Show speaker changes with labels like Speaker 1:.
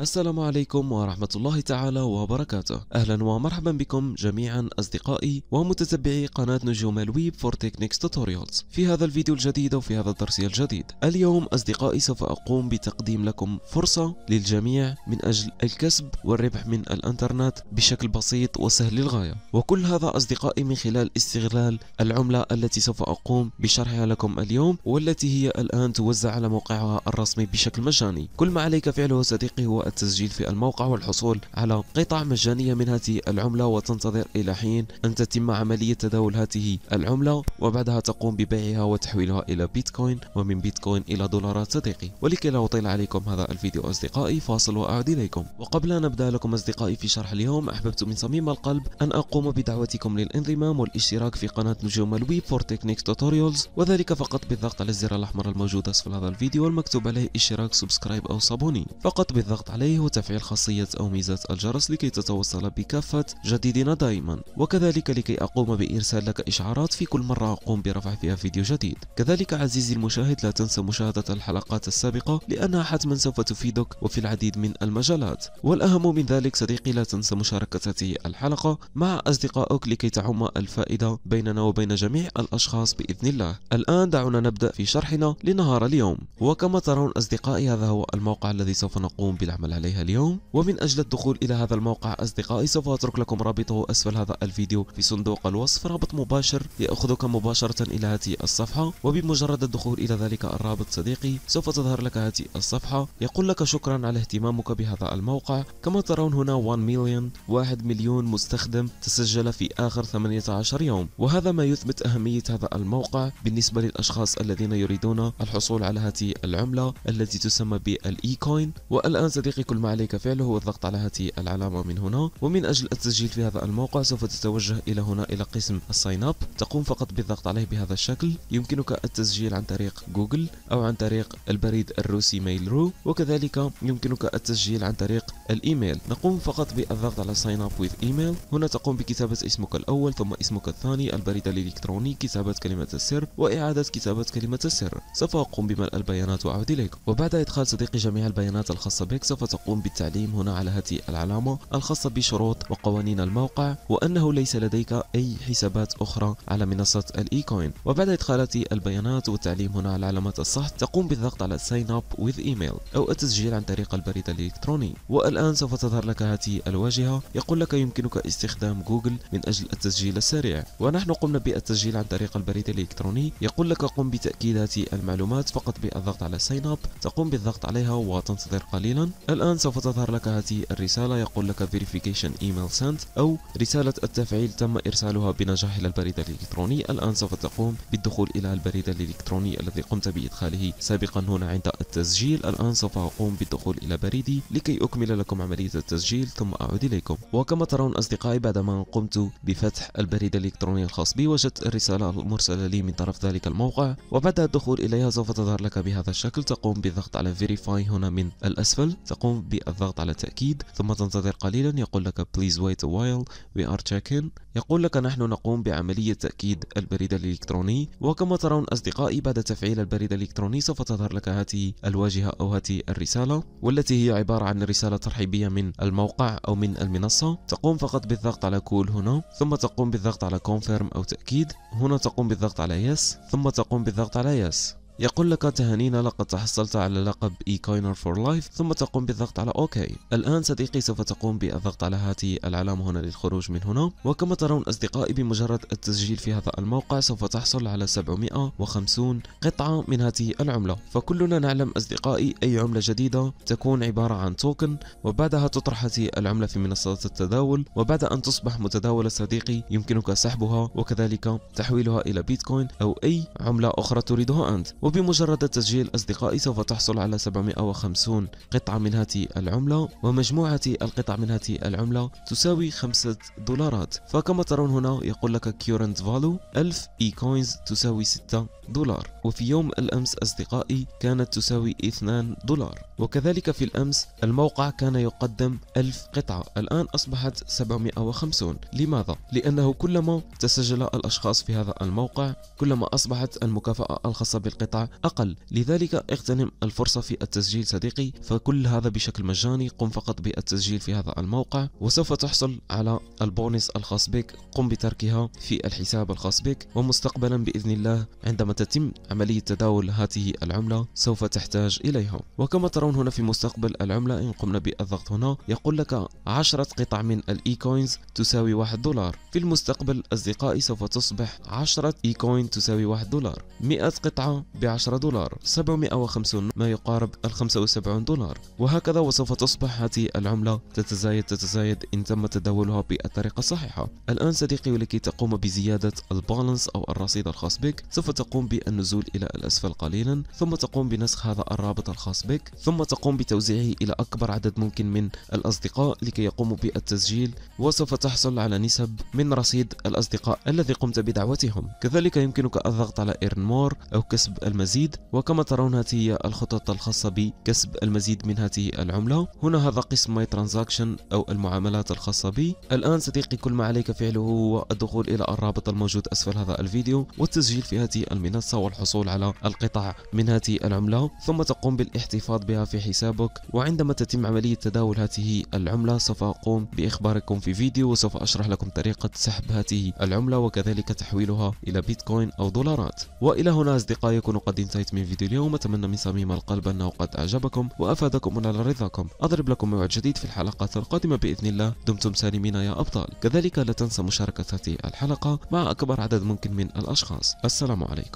Speaker 1: السلام عليكم ورحمة الله تعالى وبركاته أهلا ومرحبا بكم جميعا أصدقائي ومتتبعي قناة نجوم الويب فور تكنيكس توتوريالز في هذا الفيديو الجديد وفي هذا الدرس الجديد اليوم أصدقائي سوف أقوم بتقديم لكم فرصة للجميع من أجل الكسب والربح من الأنترنت بشكل بسيط وسهل للغاية وكل هذا أصدقائي من خلال استغلال العملة التي سوف أقوم بشرحها لكم اليوم والتي هي الآن توزع على موقعها الرسمي بشكل مجاني كل ما عليك فعله صديقي هو التسجيل في الموقع والحصول على قطع مجانية من هذه العملة وتنتظر إلى حين أن تتم عملية تداول هذه العملة وبعدها تقوم ببيعها وتحويلها إلى بيتكوين ومن بيتكوين إلى دولارات صديقي ولكي لا أطيل عليكم هذا الفيديو أصدقائي فاصل وأعود إليكم وقبل أن أبدأ لكم أصدقائي في شرح اليوم أحببت من صميم القلب أن أقوم بدعوتكم للانضمام والاشتراك في قناة نجوم الويب فور تكنيكس توتوريالز وذلك فقط بالضغط على الزر الأحمر الموجود أسفل هذا الفيديو والمكتوب عليه اشتراك سبسكرايب أو صابوني فقط بالضغط عليه وتفعيل خاصية أو ميزة الجرس لكي تتوصل بكافة جديدنا دائما وكذلك لكي أقوم بإرسال لك إشعارات في كل مرة أقوم برفع فيها فيديو جديد كذلك عزيزي المشاهد لا تنسى مشاهدة الحلقات السابقة لأنها حتما سوف تفيدك وفي العديد من المجالات والأهم من ذلك صديقي لا تنسى مشاركة هذه الحلقة مع أصدقائك لكي تعم الفائدة بيننا وبين جميع الأشخاص بإذن الله الآن دعونا نبدأ في شرحنا لنهار اليوم وكما ترون أصدقائي هذا هو الموقع الذي سوف نقوم بالعمل نعمل عليها اليوم ومن أجل الدخول إلى هذا الموقع أصدقائي سوف أترك لكم رابطه أسفل هذا الفيديو في صندوق الوصف رابط مباشر يأخذك مباشرة إلى هذه الصفحة وبمجرد الدخول إلى ذلك الرابط صديقي سوف تظهر لك هذه الصفحة يقول لك شكرا على اهتمامك بهذا الموقع كما ترون هنا 1 مليون 1 مليون مستخدم تسجل في آخر 18 يوم وهذا ما يثبت أهمية هذا الموقع بالنسبة للأشخاص الذين يريدون الحصول على هذه العملة التي تسمى بالإيكوين والآن صديقي صديقي كل ما عليك فعله هو الضغط على هذه العلامة من هنا ومن أجل التسجيل في هذا الموقع سوف تتوجه إلى هنا إلى قسم الساين اب تقوم فقط بالضغط عليه بهذا الشكل يمكنك التسجيل عن طريق جوجل أو عن طريق البريد الروسي ميل رو وكذلك يمكنك التسجيل عن طريق الإيميل نقوم فقط بالضغط على ساين اب ويز إيميل هنا تقوم بكتابة اسمك الأول ثم اسمك الثاني البريد الإلكتروني كتابة كلمة السر وإعادة كتابة كلمة السر سوف أقوم بملء البيانات وأعود إليك وبعد إدخال صديقي جميع البيانات الخاصة بك سوف سوف تقوم بالتعليم هنا على هذه العلامة الخاصة بشروط وقوانين الموقع وأنه ليس لديك أي حسابات أخرى على منصة الإيكوين وبعد إدخال البيانات والتعليم هنا على علامة الصح تقوم بالضغط على Sign up with email أو التسجيل عن طريق البريد الإلكتروني والآن سوف تظهر لك هذه الواجهة يقول لك يمكنك استخدام جوجل من أجل التسجيل السريع ونحن قمنا بالتسجيل عن طريق البريد الإلكتروني يقول لك قم بتأكيد هذه المعلومات فقط بالضغط على Sign up تقوم بالضغط عليها وتنتظر قليلا الآن سوف تظهر لك هذه الرسالة يقول لك Verification Email Sent أو رسالة التفعيل تم إرسالها بنجاح إلى البريد الإلكتروني الآن سوف تقوم بالدخول إلى البريد الإلكتروني الذي قمت بإدخاله سابقا هنا عند التسجيل الآن سوف أقوم بالدخول إلى بريدي لكي أكمل لكم عملية التسجيل ثم أعود إليكم وكما ترون أصدقائي بعدما قمت بفتح البريد الإلكتروني الخاص بي وجدت الرسالة المرسلة لي من طرف ذلك الموقع وبعد الدخول إليها سوف تظهر لك بهذا الشكل تقوم بالضغط على Verify هنا من الأسفل تقوم بالضغط على تأكيد ثم تنتظر قليلا يقول لك please wait a while we are checking يقول لك نحن نقوم بعملية تأكيد البريد الإلكتروني وكما ترون أصدقائي بعد تفعيل البريد الإلكتروني سوف تظهر لك هذه الواجهة أو هذه الرسالة والتي هي عبارة عن رسالة ترحيبية من الموقع أو من المنصة تقوم فقط بالضغط على كول cool هنا ثم تقوم بالضغط على confirm أو تأكيد هنا تقوم بالضغط على yes ثم تقوم بالضغط على yes يقول لك تهانينا لقد تحصلت على لقب ايكوينر فور لايف ثم تقوم بالضغط على اوكي الان صديقي سوف تقوم بالضغط على هاتي العلامة هنا للخروج من هنا وكما ترون اصدقائي بمجرد التسجيل في هذا الموقع سوف تحصل على 750 قطعة من هذه العملة فكلنا نعلم اصدقائي اي عملة جديدة تكون عبارة عن توكن وبعدها تطرح هذه العملة في منصات التداول وبعد ان تصبح متداولة صديقي يمكنك سحبها وكذلك تحويلها الى بيتكوين او اي عملة اخرى تريدها انت وبمجرد التسجيل أصدقائي سوف تحصل على 750 قطعة من هذه العملة ومجموعة القطع من هذه العملة تساوي 5 دولارات فكما ترون هنا يقول لك current value 1000 اي كوينز تساوي 6 دولار وفي يوم الأمس أصدقائي كانت تساوي 2 دولار وكذلك في الأمس الموقع كان يقدم 1000 قطعة الآن أصبحت 750 لماذا؟ لأنه كلما تسجل الأشخاص في هذا الموقع كلما أصبحت المكافأة الخاصة بالقطعة أقل لذلك اغتنم الفرصة في التسجيل صديقي فكل هذا بشكل مجاني قم فقط بالتسجيل في هذا الموقع وسوف تحصل على البونس الخاص بك قم بتركها في الحساب الخاص بك ومستقبلا بإذن الله عندما تتم عملية تداول هذه العملة سوف تحتاج إليها وكما ترون هنا في مستقبل العملة إن قمنا بالضغط هنا يقول لك 10 قطع من الإي كوينز تساوي 1 دولار في المستقبل أصدقائي سوف تصبح 10 إي كوين تساوي 1 دولار 100 قطعة ب 10 دولار 750 ما يقارب ال 75 دولار وهكذا وسوف تصبح هذه العملة تتزايد تتزايد إن تم تداولها بالطريقة الصحيحة الآن صديقي ولكي تقوم بزيادة البالانس أو الرصيد الخاص بك سوف تقوم بالنزول إلى الأسفل قليلا ثم تقوم بنسخ هذا الرابط الخاص بك ثم تقوم بتوزيعه إلى أكبر عدد ممكن من الأصدقاء لكي يقوموا بالتسجيل وسوف تحصل على نسب من رصيد الأصدقاء الذي قمت بدعوتهم كذلك يمكنك الضغط على إيرن مور أو كسب المزيد وكما ترون هذه هي الخطط الخاصة بكسب المزيد من هذه العملة هنا هذا قسم ماي ترانزاكشن أو المعاملات الخاصة بي الآن صديقي كل ما عليك فعله هو الدخول إلى الرابط الموجود أسفل هذا الفيديو والتسجيل في هذه المنصة والحصول على القطع من هذه العملة ثم تقوم بالاحتفاظ بها في حسابك وعندما تتم عملية تداول هذه العملة سوف أقوم بإخباركم في فيديو وسوف أشرح لكم طريقة سحب هذه العملة وكذلك تحويلها إلى بيتكوين أو دولارات وإلى هنا أصدقائي يكون قد انتهيت من فيديو اليوم أتمنى من صميم القلب أنه قد أعجبكم وأفادكم من على رضاكم أضرب لكم موعد جديد في الحلقات القادمة بإذن الله دمتم سالمين يا أبطال كذلك لا تنسى مشاركة هذه الحلقة مع أكبر عدد ممكن من الأشخاص السلام عليكم